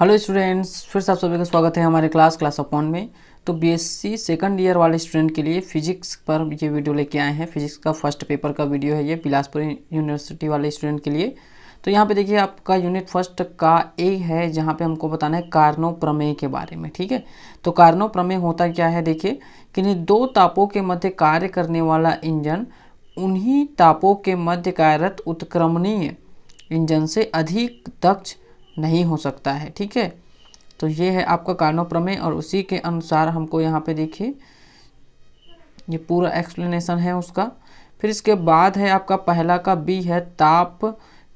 hello students फिर से आप सभी का स्वागत है हमारे क्लास क्लास अपॉन में तो बीएससी सेकंड ईयर वाले स्टूडेंट के लिए फिजिक्स पर ये वीडियो लेके आए हैं फिजिक्स का फर्स्ट पेपर का वीडियो है ये बिलासपुर यूनिवर्सिटी वाले स्टूडेंट के लिए तो यहाँ पे देखिए आपका यूनिट फर्स्ट का ए है जहाँ पे हमको बताना है कार्नो प्रमेय के बारे में ठीक है तो कार्नो प्रमेय होता क्या है देखिए कि दो तापों के मध्य कार्य करने वाला इंजन उन्हीं तापों के मध्य कार्यरत उत्क्रमणीय इंजन से अधिक दक्ष नहीं हो सकता है ठीक है तो ये है आपका कानो प्रमेय और उसी के अनुसार हमको यहाँ पे देखिए ये पूरा एक्सप्लेनेशन है उसका फिर इसके बाद है आपका पहला का बी है ताप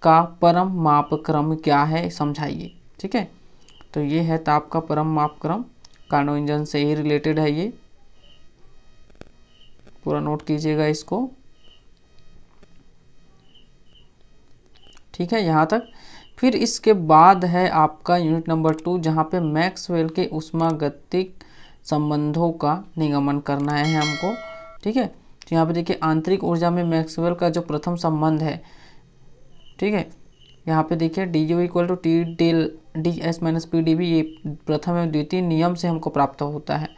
का परम माप क्रम क्या है समझाइए ठीक है तो ये है ताप का परम माप क्रम कानो इंजन से ही रिलेटेड है ये पूरा नोट कीजिएगा इसको ठीक है यहाँ तक फिर इसके बाद है आपका यूनिट नंबर टू जहाँ पे मैक्सवेल के उष्मागतिक संबंधों का निगमन करना है हमको ठीक है तो यहाँ पे देखिए आंतरिक ऊर्जा में मैक्सवेल का जो प्रथम संबंध है ठीक है यहाँ पे देखिए D U equal to T del D S minus P D B ये प्रथम एवं द्वितीय नियम से हमको प्राप्त होता है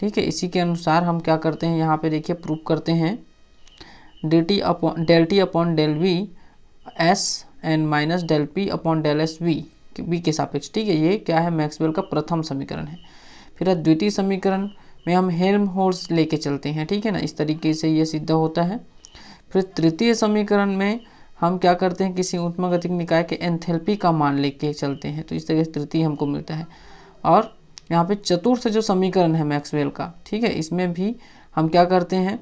ठीक है इसी के अनुसार हम क्या करते हैं यहाँ पे देखिए प्रूफ करते हैं D T upon del T upon del V S N minus del P upon del S V V के सापेक्ष ठीक है ये क्या है मैक्सवेल का प्रथम समीकरण है फिर द्वितीय समीकरण में हम हेल्म होर्स लेके चलते हैं ठीक है ना इस तरीके से ये सिद्ध होता है फिर तृतीय समीकरण में हम क्या करते हैं किसी उत्मागतिक निकाय के एंथेल्पी का मान लेके चलते हैं तो इस तरीके से तृतीय हमको मिलता है और यहाँ पे चतुर्थ जो समीकरण है मैक्सवेल का ठीक है इसमें भी हम क्या करते हैं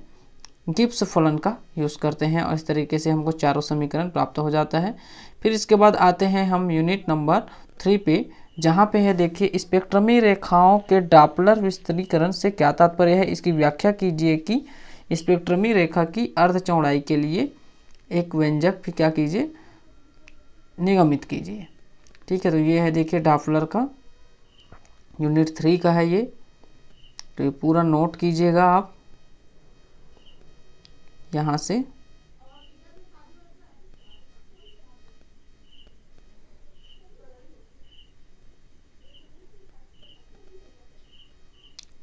गिप्स फलन का यूज़ करते हैं और इस तरीके से हमको चारों समीकरण प्राप्त हो जाता है फिर इसके बाद आते हैं हम यूनिट नंबर थ्री पे जहाँ पे है देखिए स्पेक्ट्रमी रेखाओं के डापलर विस्तरीकरण से क्या तात्पर्य है इसकी व्याख्या कीजिए कि स्पेक्ट्रमी रेखा की अर्ध चौड़ाई के लिए एक व्यंजक भी क्या कीजिए निगमित कीजिए ठीक है तो ये है देखिए डापलर का यूनिट थ्री का है ये तो ये पूरा नोट कीजिएगा आप यहाँ से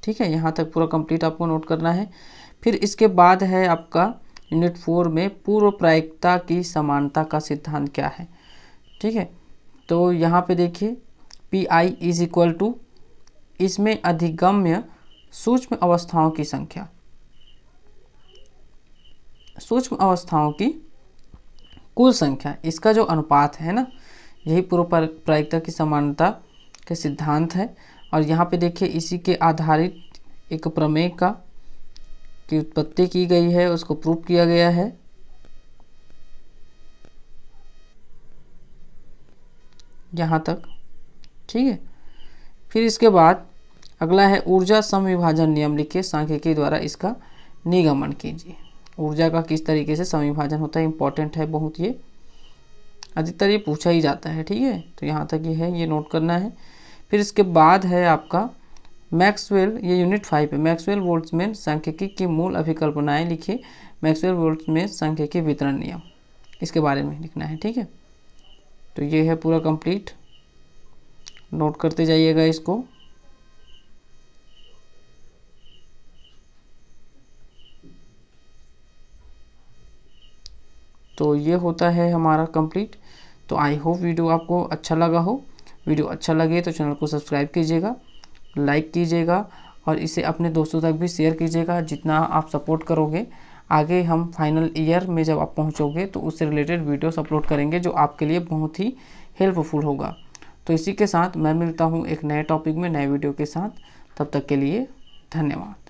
ठीक है यहाँ तक पूरा कंप्लीट आपको नोट करना है फिर इसके बाद है आपका यूनिट फोर में पूर्व प्रायिकता की समानता का सिद्धांत क्या है ठीक है तो यहाँ पे देखिए P I is equal to इसमें अधिगम्य सूक्ष्म अवस्थाओं की संख्या सूक्ष्म अवस्थाओं की कुल संख्या इसका जो अनुपात है ना यही पूर्व प्रायिकता की समानता के सिद्धांत है और यहाँ पे देखिए इसी के आधारित एक प्रमेय का की उत्पत्ति की गई है उसको प्रूव किया गया है यहाँ तक ठीक है फिर इसके बाद अगला है ऊर्जा समविभाजन नियम लिखिए सांख्यिकी द्वारा इसका निगमन कीजिए ऊर्जा का किस तरीके से समीभाजन होता है इम्पोर्टेंट है बहुत ये अधिकतर ये पूछा ही जाता है ठीक है तो यहाँ तक ये है ये नोट करना है फिर इसके बाद है आपका मैक्सवेल ये यूनिट फाइव है मैक्सवेल वोल्ट्समैन सांख्यिकी की मूल अभिकल्पनाएँ लिखिए मैक्सवेल वोल्ट्समैन सांख्यिकी वितरण नियम इसके बारे में लिखना है ठीक है तो ये है पूरा कंप्लीट नोट करते जाइएगा इसको तो ये होता है हमारा कंप्लीट तो आई होप वीडियो आपको अच्छा लगा हो वीडियो अच्छा लगे तो चैनल को सब्सक्राइब कीजिएगा लाइक कीजिएगा और इसे अपने दोस्तों तक भी शेयर कीजिएगा जितना आप सपोर्ट करोगे आगे हम फाइनल ईयर में जब आप पहुंचोगे तो उससे रिलेटेड वीडियोस अपलोड करेंगे जो आपके लिए बहुत ही हेल्पफुल होगा तो इसी के साथ मैं मिलता हूं एक नए टॉपिक में नए वीडियो के साथ तब तक के लिए धन्यवाद